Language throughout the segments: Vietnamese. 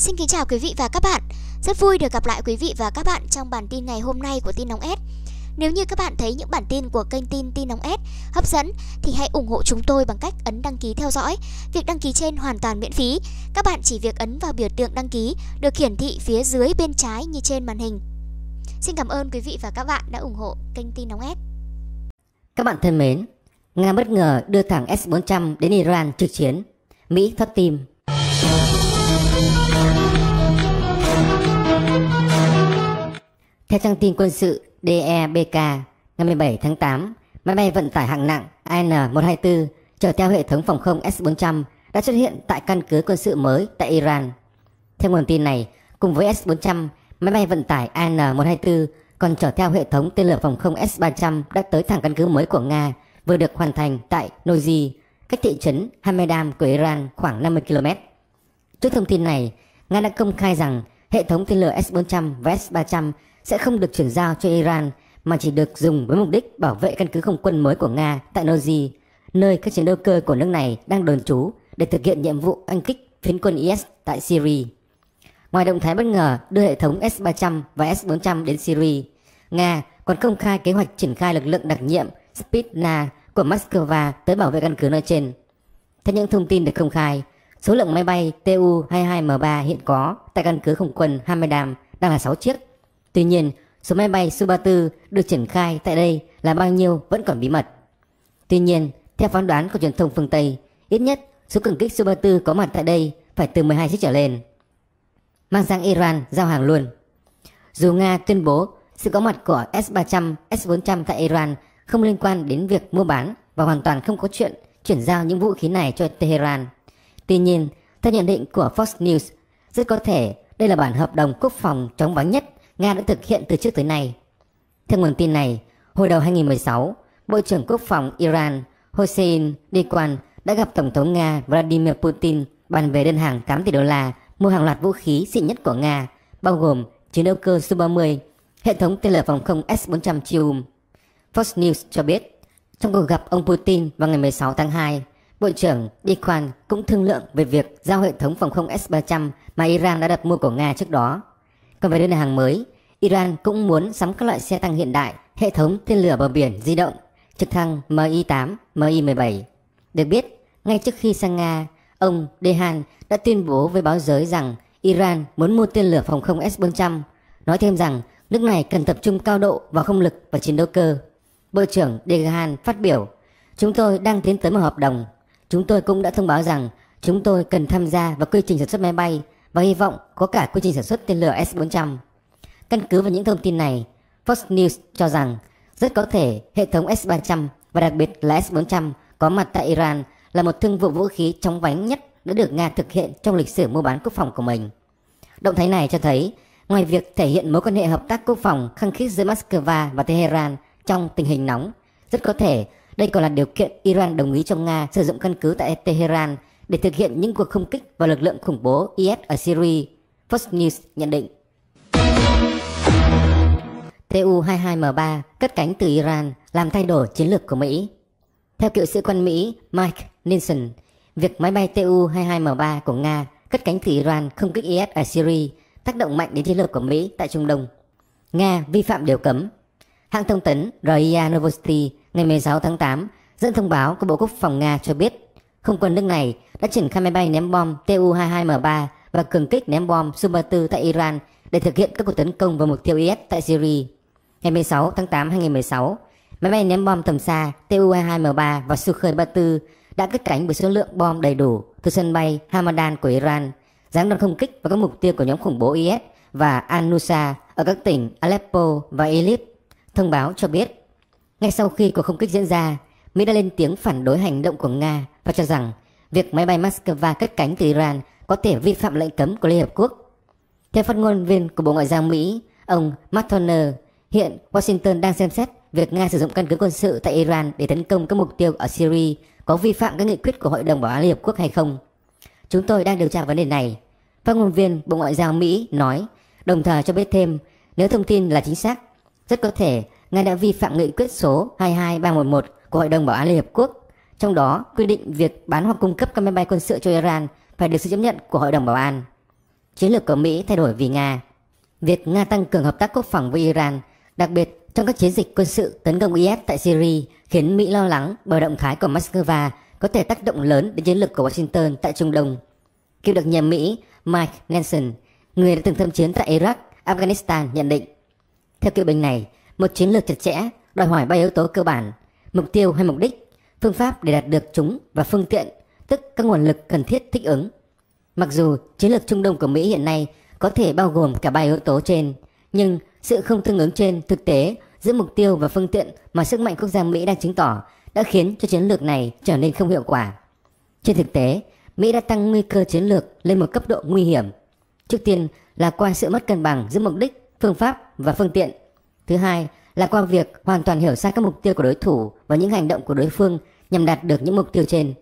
Xin kính chào quý vị và các bạn. Rất vui được gặp lại quý vị và các bạn trong bản tin ngày hôm nay của Tin nóng S. Nếu như các bạn thấy những bản tin của kênh tin Tin nóng S hấp dẫn thì hãy ủng hộ chúng tôi bằng cách ấn đăng ký theo dõi. Việc đăng ký trên hoàn toàn miễn phí. Các bạn chỉ việc ấn vào biểu tượng đăng ký được hiển thị phía dưới bên trái như trên màn hình. Xin cảm ơn quý vị và các bạn đã ủng hộ kênh tin nóng S. Các bạn thân mến, Nga bất ngờ đưa thẳng S-400 đến Iran trực chiến. Mỹ thất tim Theo trang tin quân sự DEBK ngày 17 tháng 8, máy bay vận tải hạng nặng AN-124 chở theo hệ thống phòng không S-400 đã xuất hiện tại căn cứ quân sự mới tại Iran. Theo nguồn tin này, cùng với S-400, máy bay vận tải AN-124 còn chở theo hệ thống tên lửa phòng không S-300 đã tới thẳng căn cứ mới của Nga vừa được hoàn thành tại Noji, cách thị trấn Hamedam của Iran khoảng 50 km. Trước thông tin này, Nga đã công khai rằng hệ thống tên lửa S-400 và S-300 sẽ không được chuyển giao cho Iran mà chỉ được dùng với mục đích bảo vệ căn cứ không quân mới của Nga tại Nozi, nơi các chiến đấu cơ của nước này đang đồn trú để thực hiện nhiệm vụ anh kích phiến quân IS tại Syria. Ngoài động thái bất ngờ đưa hệ thống S-300 và S-400 đến Syria, Nga còn công khai kế hoạch triển khai lực lượng đặc nhiệm Spitna của Moscow tới bảo vệ căn cứ nơi trên. Theo những thông tin được công khai, số lượng máy bay Tu-22M3 hiện có tại căn cứ không quân Hamadam đang là 6 chiếc Tuy nhiên, số máy bay Su-34 được triển khai tại đây là bao nhiêu vẫn còn bí mật. Tuy nhiên, theo phán đoán của truyền thông phương Tây, ít nhất số cường kích Su-34 có mặt tại đây phải từ 12 chiếc trở lên. Mang sang Iran giao hàng luôn. Dù Nga tuyên bố sự có mặt của S-300, S-400 tại Iran không liên quan đến việc mua bán và hoàn toàn không có chuyện chuyển giao những vũ khí này cho Tehran. Tuy nhiên, theo nhận định của Fox News, rất có thể đây là bản hợp đồng quốc phòng chống vắng nhất Nga đã thực hiện từ trước tới nay. Theo nguồn tin này, hồi đầu 2016, Bộ trưởng Quốc phòng Iran Hossein Dikan đã gặp Tổng thống Nga Vladimir Putin bàn về đơn hàng 8 tỷ đô la mua hàng loạt vũ khí xịn nhất của Nga, bao gồm chiến đấu cơ Su-30, hệ thống tên lửa phòng không S-400 Triumph. Fox News cho biết, trong cuộc gặp ông Putin vào ngày 16 tháng 2, Bộ trưởng Dikan cũng thương lượng về việc giao hệ thống phòng không S-300 mà Iran đã đặt mua của Nga trước đó. Còn về đơn hàng mới, Iran cũng muốn sắm các loại xe tăng hiện đại, hệ thống tên lửa bờ biển di động, trực thăng Mi-8, Mi-17. Được biết, ngay trước khi sang Nga, ông Dehan đã tuyên bố với báo giới rằng Iran muốn mua tên lửa phòng không S-400, nói thêm rằng nước này cần tập trung cao độ vào không lực và chiến đấu cơ. Bộ trưởng Dehan phát biểu, chúng tôi đang tiến tới một hợp đồng. Chúng tôi cũng đã thông báo rằng chúng tôi cần tham gia vào quy trình sản xuất máy bay và hy vọng có cả quy trình sản xuất tên lửa S-400. Căn cứ vào những thông tin này, Fox News cho rằng rất có thể hệ thống S-300 và đặc biệt là S-400 có mặt tại Iran là một thương vụ vũ khí chóng vánh nhất đã được Nga thực hiện trong lịch sử mua bán quốc phòng của mình. Động thái này cho thấy, ngoài việc thể hiện mối quan hệ hợp tác quốc phòng khăng khít giữa Moscow và Tehran trong tình hình nóng, rất có thể đây còn là điều kiện Iran đồng ý cho Nga sử dụng căn cứ tại Tehran để thực hiện những cuộc không kích vào lực lượng khủng bố IS ở Syria, Fox News nhận định. Tu-22M3 cất cánh từ Iran làm thay đổi chiến lược của Mỹ. Theo cựu sĩ quan Mỹ Mike Nelson, việc máy bay Tu-22M3 của Nga cất cánh từ Iran không kích IS ở Syria tác động mạnh đến chiến lược của Mỹ tại Trung Đông. Nga vi phạm điều cấm. Hãng thông tấn RIA Novosti ngày 16 tháng 8 dẫn thông báo của Bộ Quốc phòng Nga cho biết không quân nước này đã triển khai máy bay ném bom Tu-22M3 và cường kích ném bom Su-34 tại Iran để thực hiện các cuộc tấn công vào mục tiêu IS tại Syria. Ngày 16 tháng 8 năm 2016, máy bay ném bom tầm xa Tu-22M3 và Sukhoi 34 đã cất cánh với số lượng bom đầy đủ từ sân bay Hamadan của Iran, giáng đòn không kích vào các mục tiêu của nhóm khủng bố IS và Al-Nusra ở các tỉnh Aleppo và Idlib. Thông báo cho biết, ngay sau khi cuộc không kích diễn ra, Mỹ đã lên tiếng phản đối hành động của Nga và cho rằng việc máy bay Moscow cất cánh từ Iran có thể vi phạm lệnh cấm của Liên Hợp Quốc. Theo phát ngôn viên của Bộ Ngoại giao Mỹ, ông Mark Turner, hiện Washington đang xem xét việc Nga sử dụng căn cứ quân sự tại Iran để tấn công các mục tiêu ở Syria có vi phạm các nghị quyết của Hội đồng Bảo an Liên Hợp Quốc hay không. Chúng tôi đang điều tra vấn đề này. Phát ngôn viên Bộ Ngoại giao Mỹ nói, đồng thời cho biết thêm, nếu thông tin là chính xác, rất có thể Nga đã vi phạm nghị quyết số 22311 của Hội đồng Bảo an Liên Hợp Quốc trong đó quy định việc bán hoặc cung cấp các máy bay quân sự cho Iran phải được sự chấp nhận của Hội đồng Bảo an. Chiến lược của Mỹ thay đổi vì Nga. Việc Nga tăng cường hợp tác quốc phòng với Iran, đặc biệt trong các chiến dịch quân sự tấn công IS tại Syria khiến Mỹ lo lắng bởi động thái của Moscow có thể tác động lớn đến chiến lược của Washington tại Trung Đông. Cựu đặc nhiệm Mỹ Mike Nelson, người đã từng thâm chiến tại Iraq, Afghanistan nhận định. Theo cựu binh này, một chiến lược chặt chẽ đòi hỏi ba yếu tố cơ bản, mục tiêu hay mục đích phương pháp để đạt được chúng và phương tiện, tức các nguồn lực cần thiết thích ứng. Mặc dù chiến lược Trung Đông của Mỹ hiện nay có thể bao gồm cả ba yếu tố trên, nhưng sự không tương ứng trên thực tế giữa mục tiêu và phương tiện mà sức mạnh quốc gia Mỹ đang chứng tỏ đã khiến cho chiến lược này trở nên không hiệu quả. Trên thực tế, Mỹ đã tăng nguy cơ chiến lược lên một cấp độ nguy hiểm. Trước tiên là qua sự mất cân bằng giữa mục đích, phương pháp và phương tiện. Thứ hai là qua việc hoàn toàn hiểu sai các mục tiêu của đối thủ và những hành động của đối phương Nhằm đạt được những mục tiêu trên,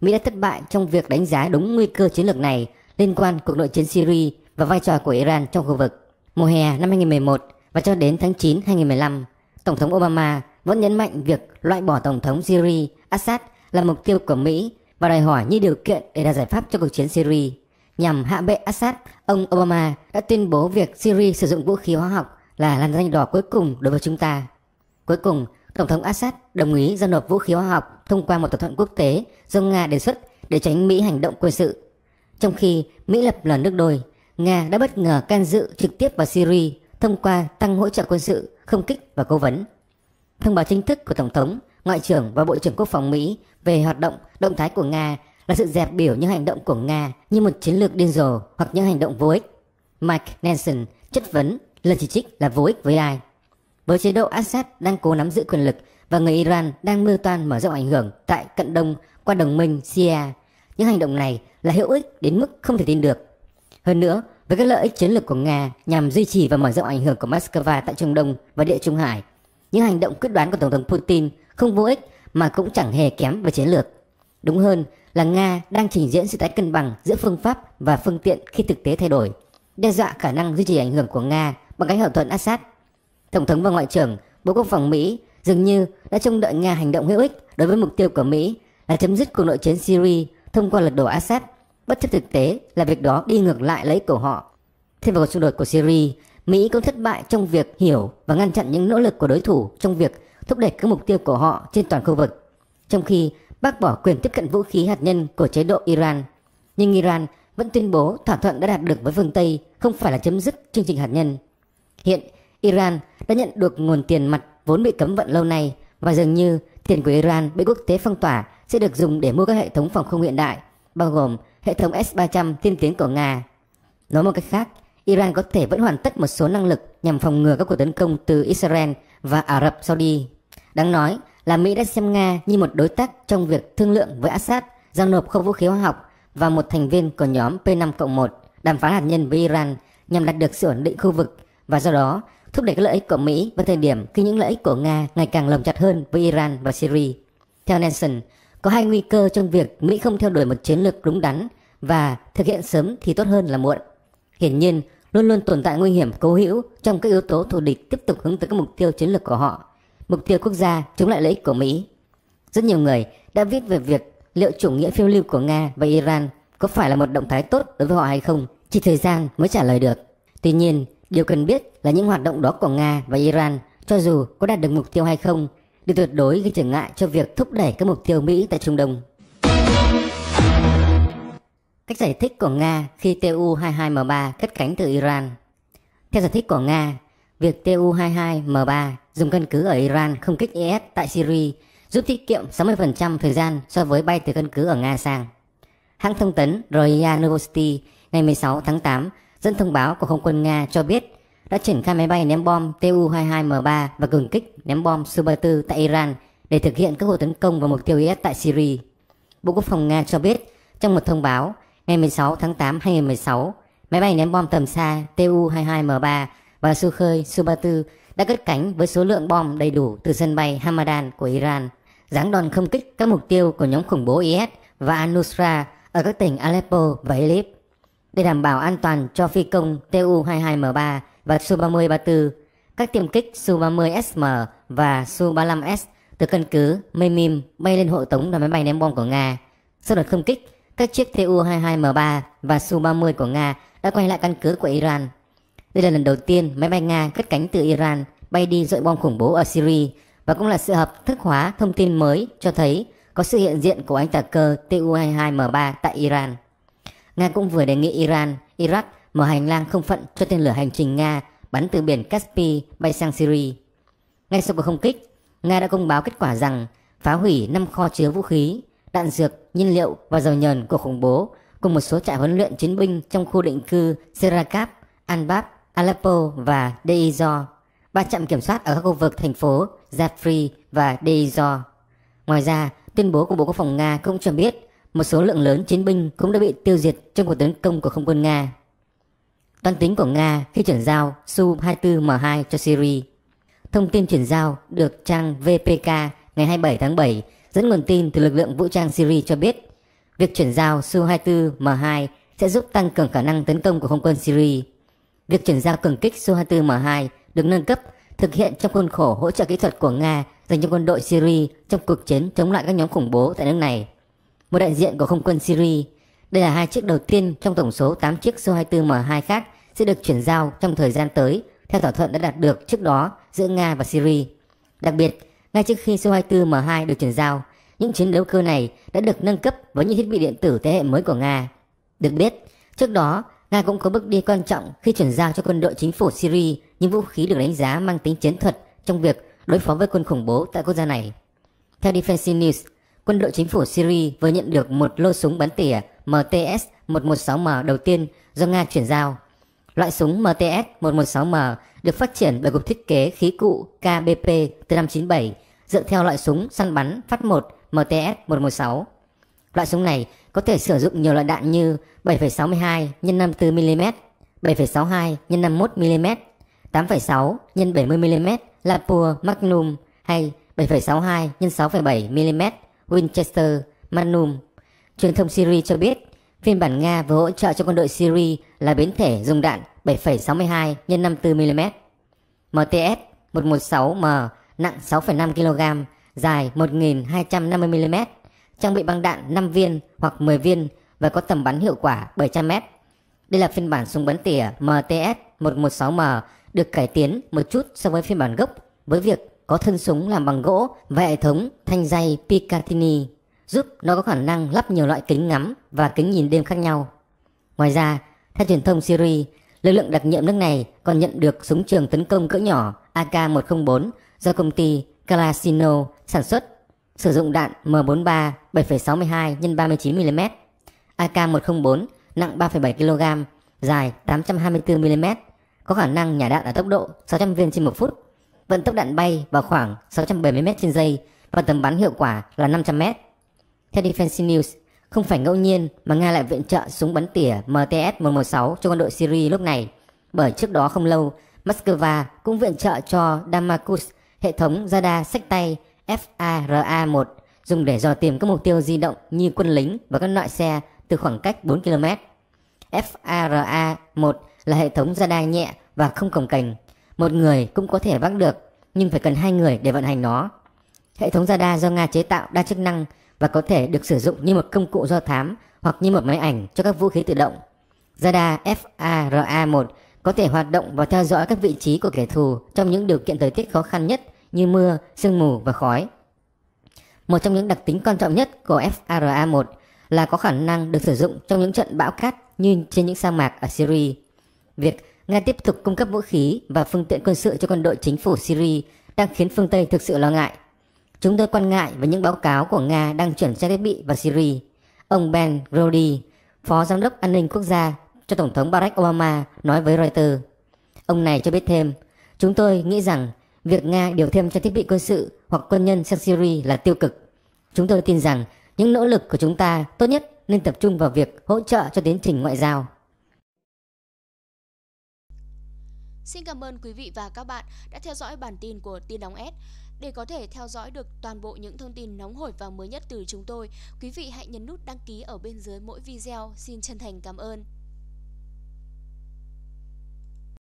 Mỹ đã thất bại trong việc đánh giá đúng nguy cơ chiến lược này liên quan cuộc nội chiến Syria và vai trò của Iran trong khu vực. Mùa hè năm 2011 và cho đến tháng 9 năm 2015, Tổng thống Obama vẫn nhấn mạnh việc loại bỏ Tổng thống Syria Assad là mục tiêu của Mỹ và đòi hỏi như điều kiện để ra giải pháp cho cuộc chiến Syria. Nhằm hạ bệ Assad, ông Obama đã tuyên bố việc Syria sử dụng vũ khí hóa học là làn danh đỏ cuối cùng đối với chúng ta. Cuối cùng, Tổng thống Assad đồng ý giao nộp vũ khí hóa học thông qua một thỏa thuận quốc tế do Nga đề xuất để tránh Mỹ hành động quân sự. Trong khi Mỹ lập lần nước đôi, Nga đã bất ngờ can dự trực tiếp vào Syria thông qua tăng hỗ trợ quân sự, không kích và cố vấn. Thông báo chính thức của Tổng thống, Ngoại trưởng và Bộ trưởng Quốc phòng Mỹ về hoạt động, động thái của Nga là sự dẹp biểu những hành động của Nga như một chiến lược điên rồ hoặc những hành động vô ích. Mike Nelson chất vấn lần chỉ trích là vô ích với ai. Với chế độ Assad đang cố nắm giữ quyền lực và người Iran đang mưu toan mở rộng ảnh hưởng tại cận đông qua đồng minh Syria. Những hành động này là hữu ích đến mức không thể tin được. Hơn nữa, với các lợi ích chiến lược của Nga nhằm duy trì và mở rộng ảnh hưởng của Moscow tại Trung Đông và Địa Trung Hải, những hành động quyết đoán của Tổng thống Putin không vô ích mà cũng chẳng hề kém về chiến lược. Đúng hơn là Nga đang trình diễn sự tái cân bằng giữa phương pháp và phương tiện khi thực tế thay đổi, đe dọa khả năng duy trì ảnh hưởng của Nga bằng cách hậu thuẫn Assad. Tổng thống và Ngoại trưởng Bộ Quốc phòng Mỹ dường như đã trông đợi Nga hành động hữu ích đối với mục tiêu của Mỹ là chấm dứt cuộc nội chiến Syria thông qua lật đổ Assad, bất chấp thực tế là việc đó đi ngược lại lấy của họ. Thêm vào cuộc xung đột của Syria, Mỹ cũng thất bại trong việc hiểu và ngăn chặn những nỗ lực của đối thủ trong việc thúc đẩy các mục tiêu của họ trên toàn khu vực, trong khi bác bỏ quyền tiếp cận vũ khí hạt nhân của chế độ Iran. Nhưng Iran vẫn tuyên bố thỏa thuận đã đạt được với phương Tây không phải là chấm dứt chương trình hạt nhân. Hiện Iran đã nhận được nguồn tiền mặt vốn bị cấm vận lâu nay và dường như tiền của Iran bị quốc tế phong tỏa sẽ được dùng để mua các hệ thống phòng không hiện đại, bao gồm hệ thống S-300 tiên tiến của Nga. Nói một cách khác, Iran có thể vẫn hoàn tất một số năng lực nhằm phòng ngừa các cuộc tấn công từ Israel và Ả Rập Saudi. Đáng nói là Mỹ đã xem Nga như một đối tác trong việc thương lượng với Assad giao nộp không vũ khí hóa học và một thành viên của nhóm P5-1 đàm phán hạt nhân với Iran nhằm đạt được sự ổn định khu vực và do đó thúc đẩy các lợi ích của Mỹ vào thời điểm khi những lợi ích của Nga ngày càng lồng chặt hơn với Iran và Syria. Theo Nelson, có hai nguy cơ trong việc Mỹ không theo đuổi một chiến lược đúng đắn và thực hiện sớm thì tốt hơn là muộn. Hiển nhiên, luôn luôn tồn tại nguy hiểm cố hữu trong các yếu tố thù địch tiếp tục hướng tới các mục tiêu chiến lược của họ, mục tiêu quốc gia chống lại lợi ích của Mỹ. Rất nhiều người đã viết về việc liệu chủ nghĩa phiêu lưu của Nga và Iran có phải là một động thái tốt đối với họ hay không, chỉ thời gian mới trả lời được. Tuy nhiên, Điều cần biết là những hoạt động đó của Nga và Iran cho dù có đạt được mục tiêu hay không đều tuyệt đối gây trở ngại cho việc thúc đẩy các mục tiêu Mỹ tại Trung Đông. Cách giải thích của Nga khi Tu-22M3 cất cánh từ Iran Theo giải thích của Nga, việc Tu-22M3 dùng căn cứ ở Iran không kích IS tại Syria giúp tiết kiệm 60% thời gian so với bay từ căn cứ ở Nga sang. Hãng thông tấn Roya Novosti ngày 16 tháng 8 Dẫn thông báo của không quân Nga cho biết đã triển khai máy bay ném bom Tu-22M3 và cường kích ném bom Su-34 tại Iran để thực hiện các cuộc tấn công vào mục tiêu IS tại Syria. Bộ Quốc phòng Nga cho biết trong một thông báo ngày 16 tháng 8 2016, máy bay ném bom tầm xa Tu-22M3 và Sukhoi Su-34 đã cất cánh với số lượng bom đầy đủ từ sân bay Hamadan của Iran, giáng đòn không kích các mục tiêu của nhóm khủng bố IS và Al-Nusra ở các tỉnh Aleppo và Idlib để đảm bảo an toàn cho phi công Tu-22M3 và Su-30-34. Các tiêm kích Su-30SM và Su-35S từ căn cứ Memim bay lên hộ tống đoàn máy bay ném bom của Nga. Sau đợt không kích, các chiếc Tu-22M3 và Su-30 của Nga đã quay lại căn cứ của Iran. Đây là lần đầu tiên máy bay Nga cất cánh từ Iran bay đi dội bom khủng bố ở Syria và cũng là sự hợp thức hóa thông tin mới cho thấy có sự hiện diện của anh tà cơ Tu-22M3 tại Iran. Nga cũng vừa đề nghị Iran, Iraq mở hành lang không phận cho tên lửa hành trình Nga bắn từ biển Caspi bay sang Syria. Ngay sau cuộc không kích, Nga đã công báo kết quả rằng phá hủy 5 kho chứa vũ khí, đạn dược, nhiên liệu và dầu nhờn của khủng bố cùng một số trại huấn luyện chiến binh trong khu định cư Serakab, Anbab, Aleppo và Deizor, ba trạm kiểm soát ở các khu vực thành phố Zafri và Deizor. Ngoài ra, tuyên bố của Bộ Quốc phòng Nga cũng cho biết một số lượng lớn chiến binh cũng đã bị tiêu diệt trong cuộc tấn công của không quân Nga. Toan tính của Nga khi chuyển giao Su-24M2 cho Syria. Thông tin chuyển giao được trang VPK ngày 27 tháng 7 dẫn nguồn tin từ lực lượng vũ trang Syria cho biết việc chuyển giao Su-24M2 sẽ giúp tăng cường khả năng tấn công của không quân Syria. Việc chuyển giao cường kích Su-24M2 được nâng cấp thực hiện trong khuôn khổ hỗ trợ kỹ thuật của Nga dành cho quân đội Syria trong cuộc chiến chống lại các nhóm khủng bố tại nước này một đại diện của không quân Syria. Đây là hai chiếc đầu tiên trong tổng số 8 chiếc Su-24M2 khác sẽ được chuyển giao trong thời gian tới theo thỏa thuận đã đạt được trước đó giữa Nga và Syria. Đặc biệt, ngay trước khi Su-24M2 được chuyển giao, những chiến đấu cơ này đã được nâng cấp với những thiết bị điện tử thế hệ mới của Nga. Được biết, trước đó, Nga cũng có bước đi quan trọng khi chuyển giao cho quân đội chính phủ Syria những vũ khí được đánh giá mang tính chiến thuật trong việc đối phó với quân khủng bố tại quốc gia này. Theo Defense News, quân đội chính phủ Syria vừa nhận được một lô súng bắn tỉa MTS-116M đầu tiên do Nga chuyển giao. Loại súng MTS-116M được phát triển bởi Cục Thiết kế Khí cụ KBP từ năm 97 dựa theo loại súng săn bắn phát 1 MTS-116. Loại súng này có thể sử dụng nhiều loại đạn như 7,62 x 54mm, 7,62 x 51mm, 8,6 x 70mm Lapua Magnum hay 7,62 x 6,7mm Winchester, Manum. Truyền thông Syria cho biết phiên bản Nga vừa hỗ trợ cho quân đội Syria là biến thể dùng đạn 7,62 x 54mm. MTS-116M nặng 6,5kg, dài 1.250mm, trang bị băng đạn 5 viên hoặc 10 viên và có tầm bắn hiệu quả 700m. Đây là phiên bản súng bắn tỉa MTS-116M được cải tiến một chút so với phiên bản gốc với việc có thân súng làm bằng gỗ và hệ thống thanh dây Picatinny giúp nó có khả năng lắp nhiều loại kính ngắm và kính nhìn đêm khác nhau. Ngoài ra, theo truyền thông Syria, lực lượng đặc nhiệm nước này còn nhận được súng trường tấn công cỡ nhỏ AK-104 do công ty Calasino sản xuất, sử dụng đạn M43 7,62 x 39mm, AK-104 nặng 3,7 kg, dài 824mm, có khả năng nhả đạn ở tốc độ 600 viên trên một phút vận tốc đạn bay vào khoảng 670 m trên giây và tầm bắn hiệu quả là 500 m. Theo Defense News, không phải ngẫu nhiên mà Nga lại viện trợ súng bắn tỉa MTS-116 cho quân đội Syria lúc này, bởi trước đó không lâu, Moscow cũng viện trợ cho Damascus hệ thống radar sách tay FARA-1 dùng để dò tìm các mục tiêu di động như quân lính và các loại xe từ khoảng cách 4 km. FARA-1 là hệ thống radar nhẹ và không cồng cành một người cũng có thể vác được nhưng phải cần hai người để vận hành nó. Hệ thống radar do Nga chế tạo đa chức năng và có thể được sử dụng như một công cụ do thám hoặc như một máy ảnh cho các vũ khí tự động. Radar FARA-1 có thể hoạt động và theo dõi các vị trí của kẻ thù trong những điều kiện thời tiết khó khăn nhất như mưa, sương mù và khói. Một trong những đặc tính quan trọng nhất của FARA-1 là có khả năng được sử dụng trong những trận bão cát như trên những sa mạc ở Syria. Việc Nga tiếp tục cung cấp vũ khí và phương tiện quân sự cho quân đội chính phủ Syria đang khiến phương Tây thực sự lo ngại. Chúng tôi quan ngại về những báo cáo của Nga đang chuyển trang thiết bị vào Syria. Ông Ben Rody, Phó Giám đốc An ninh Quốc gia cho Tổng thống Barack Obama nói với Reuters. Ông này cho biết thêm, chúng tôi nghĩ rằng việc Nga điều thêm trang thiết bị quân sự hoặc quân nhân sang Syria là tiêu cực. Chúng tôi tin rằng những nỗ lực của chúng ta tốt nhất nên tập trung vào việc hỗ trợ cho tiến trình ngoại giao. Xin cảm ơn quý vị và các bạn đã theo dõi bản tin của Tin Nóng S. Để có thể theo dõi được toàn bộ những thông tin nóng hổi và mới nhất từ chúng tôi, quý vị hãy nhấn nút đăng ký ở bên dưới mỗi video. Xin chân thành cảm ơn.